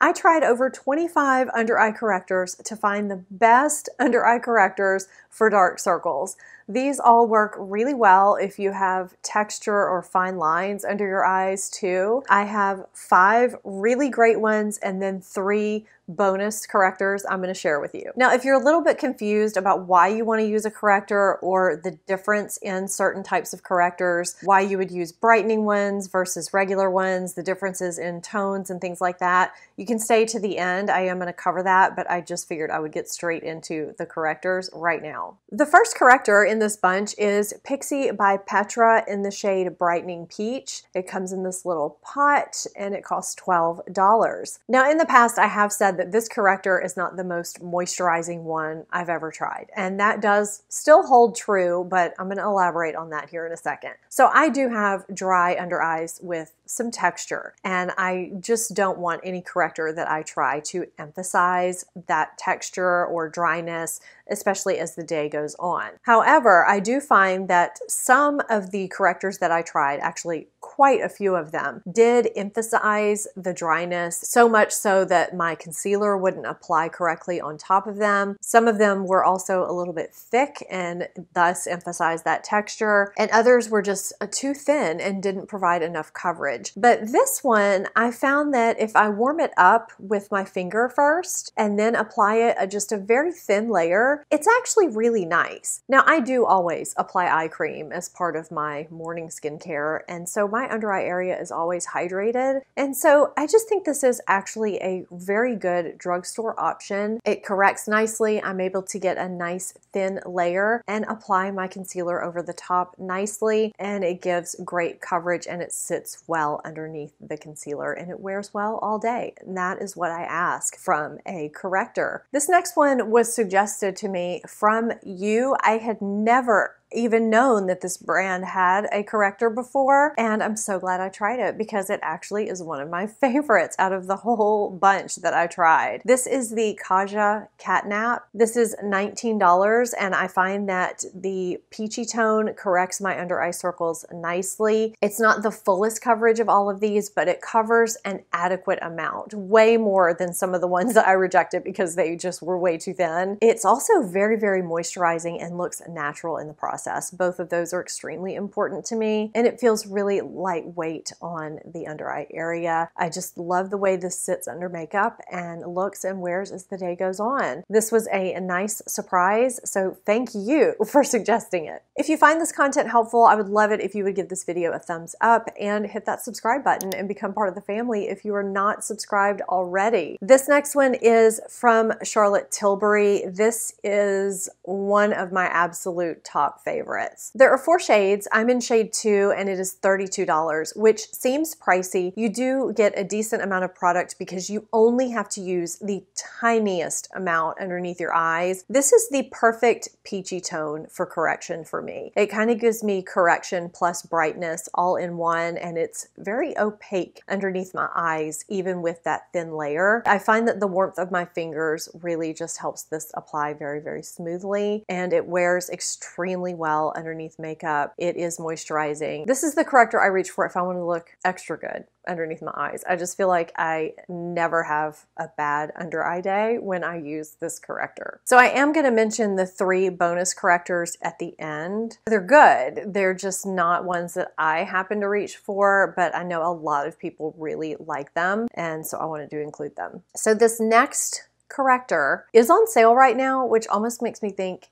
I tried over 25 under eye correctors to find the best under eye correctors for dark circles. These all work really well if you have texture or fine lines under your eyes too. I have five really great ones and then three bonus correctors I'm gonna share with you. Now, if you're a little bit confused about why you wanna use a corrector or the difference in certain types of correctors, why you would use brightening ones versus regular ones, the differences in tones and things like that, you can stay to the end. I am gonna cover that, but I just figured I would get straight into the correctors right now. The first corrector in this bunch is Pixie by Petra in the shade Brightening Peach. It comes in this little pot and it costs $12. Now, in the past, I have said said that this corrector is not the most moisturizing one I've ever tried. And that does still hold true, but I'm going to elaborate on that here in a second. So I do have dry under eyes with some texture, and I just don't want any corrector that I try to emphasize that texture or dryness, especially as the day goes on. However, I do find that some of the correctors that I tried actually quite a few of them, did emphasize the dryness so much so that my concealer wouldn't apply correctly on top of them. Some of them were also a little bit thick and thus emphasized that texture, and others were just uh, too thin and didn't provide enough coverage. But this one, I found that if I warm it up with my finger first and then apply it a, uh, just a very thin layer, it's actually really nice. Now I do always apply eye cream as part of my morning skincare, and so my my under eye area is always hydrated. And so I just think this is actually a very good drugstore option. It corrects nicely. I'm able to get a nice thin layer and apply my concealer over the top nicely. And it gives great coverage and it sits well underneath the concealer and it wears well all day. And that is what I ask from a corrector. This next one was suggested to me from you. I had never even known that this brand had a corrector before, and I'm so glad I tried it because it actually is one of my favorites out of the whole bunch that I tried. This is the Kaja Catnap. This is $19, and I find that the peachy tone corrects my under eye circles nicely. It's not the fullest coverage of all of these, but it covers an adequate amount, way more than some of the ones that I rejected because they just were way too thin. It's also very, very moisturizing and looks natural in the process process. Both of those are extremely important to me and it feels really lightweight on the under eye area. I just love the way this sits under makeup and looks and wears as the day goes on. This was a nice surprise, so thank you for suggesting it. If you find this content helpful, I would love it if you would give this video a thumbs up and hit that subscribe button and become part of the family if you are not subscribed already. This next one is from Charlotte Tilbury. This is one of my absolute top favorites favorites. There are four shades. I'm in shade two and it is $32, which seems pricey. You do get a decent amount of product because you only have to use the tiniest amount underneath your eyes. This is the perfect peachy tone for correction for me. It kind of gives me correction plus brightness all in one and it's very opaque underneath my eyes even with that thin layer. I find that the warmth of my fingers really just helps this apply very, very smoothly and it wears extremely well underneath makeup. It is moisturizing. This is the corrector I reach for if I want to look extra good underneath my eyes. I just feel like I never have a bad under eye day when I use this corrector. So I am going to mention the three bonus correctors at the end. They're good. They're just not ones that I happen to reach for, but I know a lot of people really like them. And so I wanted to include them. So this next corrector is on sale right now, which almost makes me think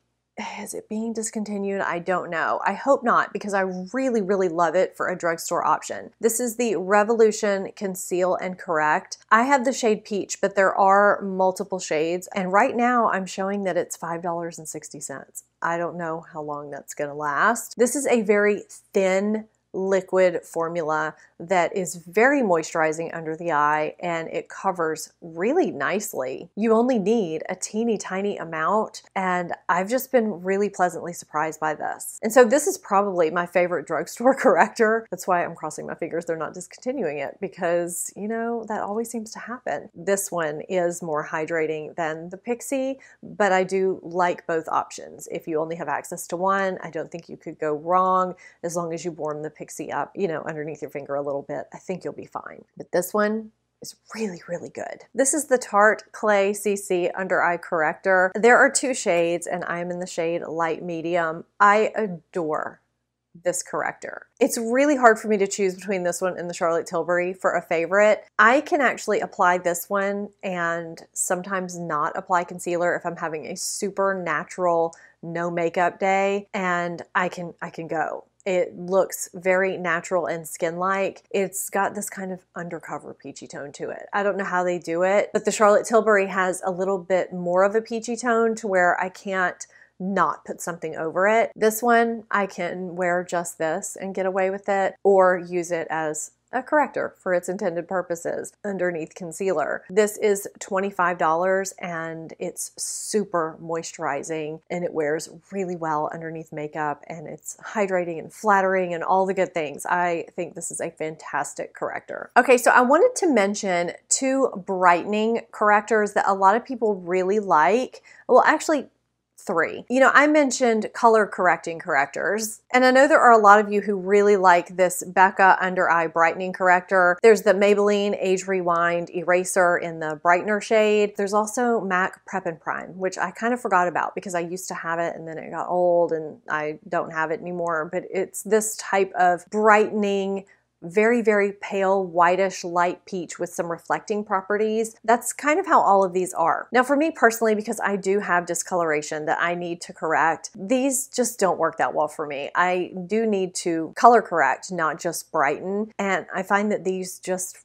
is it being discontinued? I don't know. I hope not because I really, really love it for a drugstore option. This is the Revolution Conceal and Correct. I have the shade Peach, but there are multiple shades. And right now I'm showing that it's $5.60. I don't know how long that's gonna last. This is a very thin liquid formula that is very moisturizing under the eye and it covers really nicely. You only need a teeny tiny amount and I've just been really pleasantly surprised by this. And so this is probably my favorite drugstore corrector. That's why I'm crossing my fingers they're not discontinuing it because, you know, that always seems to happen. This one is more hydrating than the Pixie, but I do like both options. If you only have access to one, I don't think you could go wrong as long as you warm the pixie up, you know, underneath your finger a little bit, I think you'll be fine. But this one, is really, really good. This is the Tarte Clay CC Under Eye Corrector. There are two shades and I'm in the shade Light Medium. I adore this corrector. It's really hard for me to choose between this one and the Charlotte Tilbury for a favorite. I can actually apply this one and sometimes not apply concealer if I'm having a super natural no makeup day and I can I can go it looks very natural and skin like. It's got this kind of undercover peachy tone to it. I don't know how they do it, but the Charlotte Tilbury has a little bit more of a peachy tone to where I can't not put something over it. This one, I can wear just this and get away with it or use it as a corrector for its intended purposes underneath concealer. This is $25 and it's super moisturizing and it wears really well underneath makeup and it's hydrating and flattering and all the good things. I think this is a fantastic corrector. Okay, so I wanted to mention two brightening correctors that a lot of people really like. Well, actually, three. You know, I mentioned color correcting correctors, and I know there are a lot of you who really like this Becca Under Eye Brightening Corrector. There's the Maybelline Age Rewind Eraser in the Brightener shade. There's also MAC Prep and Prime, which I kind of forgot about because I used to have it and then it got old and I don't have it anymore, but it's this type of brightening very, very pale, whitish, light peach with some reflecting properties. That's kind of how all of these are. Now for me personally, because I do have discoloration that I need to correct, these just don't work that well for me. I do need to color correct, not just brighten. And I find that these just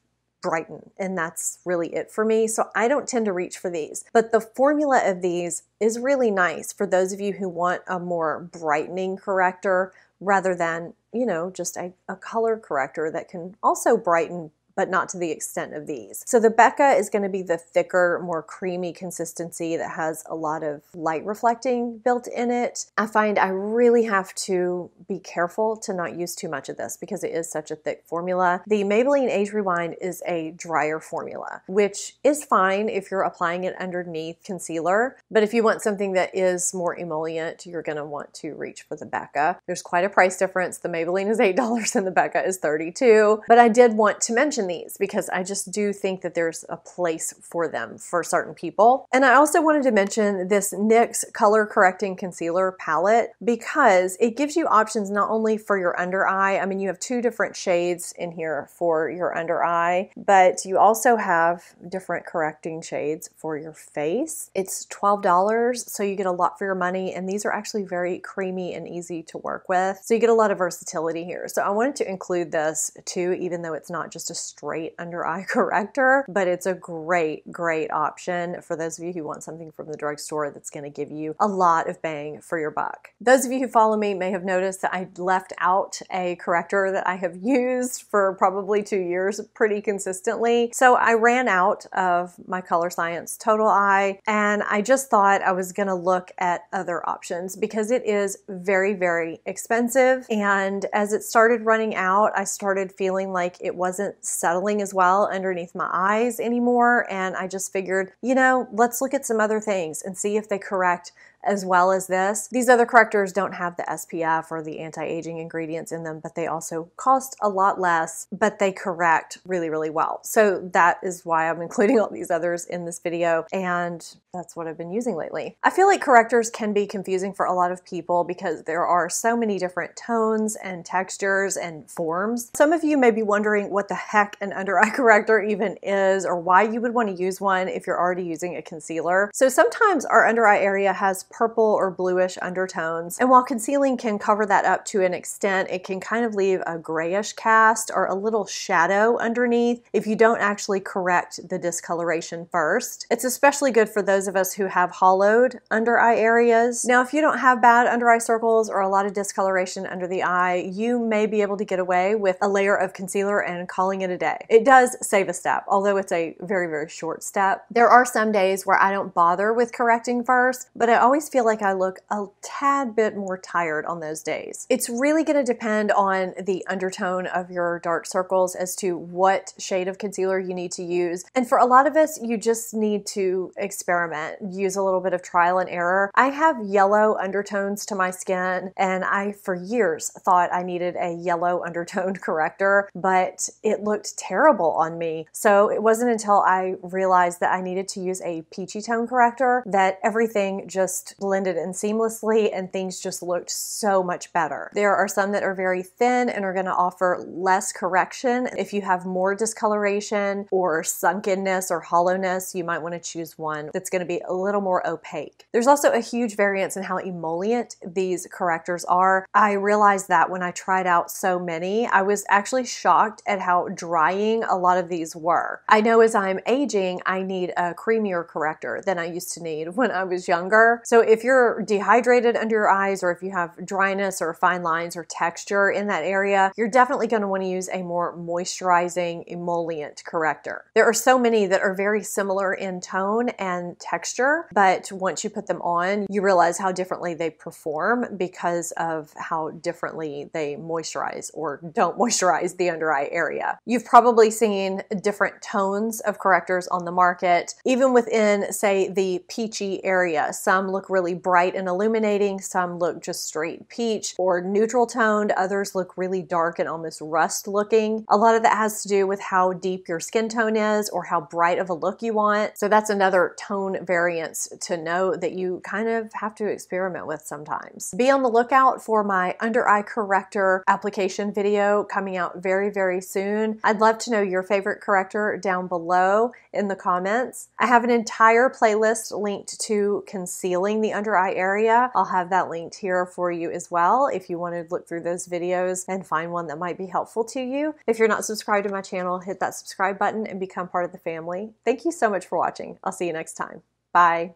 brighten and that's really it for me so I don't tend to reach for these but the formula of these is really nice for those of you who want a more brightening corrector rather than, you know, just a, a color corrector that can also brighten but not to the extent of these. So the Becca is going to be the thicker, more creamy consistency that has a lot of light reflecting built in it. I find I really have to be careful to not use too much of this because it is such a thick formula. The Maybelline Age Rewind is a drier formula, which is fine if you're applying it underneath concealer, but if you want something that is more emollient, you're going to want to reach for the Becca. There's quite a price difference. The Maybelline is $8 and the Becca is 32, but I did want to mention these because I just do think that there's a place for them for certain people. And I also wanted to mention this NYX Color Correcting Concealer Palette because it gives you options not only for your under eye, I mean, you have two different shades in here for your under eye, but you also have different correcting shades for your face. It's $12, so you get a lot for your money, and these are actually very creamy and easy to work with. So you get a lot of versatility here. So I wanted to include this too, even though it's not just a straight under eye corrector, but it's a great, great option for those of you who want something from the drugstore that's gonna give you a lot of bang for your buck. Those of you who follow me may have noticed that I left out a corrector that I have used for probably two years pretty consistently. So I ran out of my Color Science Total Eye and I just thought I was gonna look at other options because it is very, very expensive. And as it started running out, I started feeling like it wasn't settling as well underneath my eyes anymore. And I just figured, you know, let's look at some other things and see if they correct as well as this. These other correctors don't have the SPF or the anti-aging ingredients in them, but they also cost a lot less, but they correct really, really well. So that is why I'm including all these others in this video, and that's what I've been using lately. I feel like correctors can be confusing for a lot of people because there are so many different tones and textures and forms. Some of you may be wondering what the heck an under-eye corrector even is or why you would want to use one if you're already using a concealer. So sometimes our under-eye area has purple or bluish undertones. And while concealing can cover that up to an extent, it can kind of leave a grayish cast or a little shadow underneath if you don't actually correct the discoloration first. It's especially good for those of us who have hollowed under eye areas. Now, if you don't have bad under eye circles or a lot of discoloration under the eye, you may be able to get away with a layer of concealer and calling it a day. It does save a step, although it's a very, very short step. There are some days where I don't bother with correcting first, but I always always feel like I look a tad bit more tired on those days. It's really gonna depend on the undertone of your dark circles as to what shade of concealer you need to use. And for a lot of us, you just need to experiment, use a little bit of trial and error. I have yellow undertones to my skin and I for years thought I needed a yellow undertone corrector, but it looked terrible on me. So it wasn't until I realized that I needed to use a peachy tone corrector that everything just blended in seamlessly and things just looked so much better. There are some that are very thin and are gonna offer less correction. If you have more discoloration or sunkenness or hollowness, you might wanna choose one that's gonna be a little more opaque. There's also a huge variance in how emollient these correctors are. I realized that when I tried out so many, I was actually shocked at how drying a lot of these were. I know as I'm aging, I need a creamier corrector than I used to need when I was younger. So so if you're dehydrated under your eyes or if you have dryness or fine lines or texture in that area, you're definitely going to want to use a more moisturizing emollient corrector. There are so many that are very similar in tone and texture, but once you put them on, you realize how differently they perform because of how differently they moisturize or don't moisturize the under eye area. You've probably seen different tones of correctors on the market, even within, say, the peachy area. Some look really bright and illuminating, some look just straight peach or neutral toned, others look really dark and almost rust looking. A lot of that has to do with how deep your skin tone is or how bright of a look you want. So that's another tone variance to know that you kind of have to experiment with sometimes. Be on the lookout for my under eye corrector application video coming out very, very soon. I'd love to know your favorite corrector down below in the comments. I have an entire playlist linked to concealing the under eye area. I'll have that linked here for you as well if you want to look through those videos and find one that might be helpful to you. If you're not subscribed to my channel, hit that subscribe button and become part of the family. Thank you so much for watching. I'll see you next time. Bye.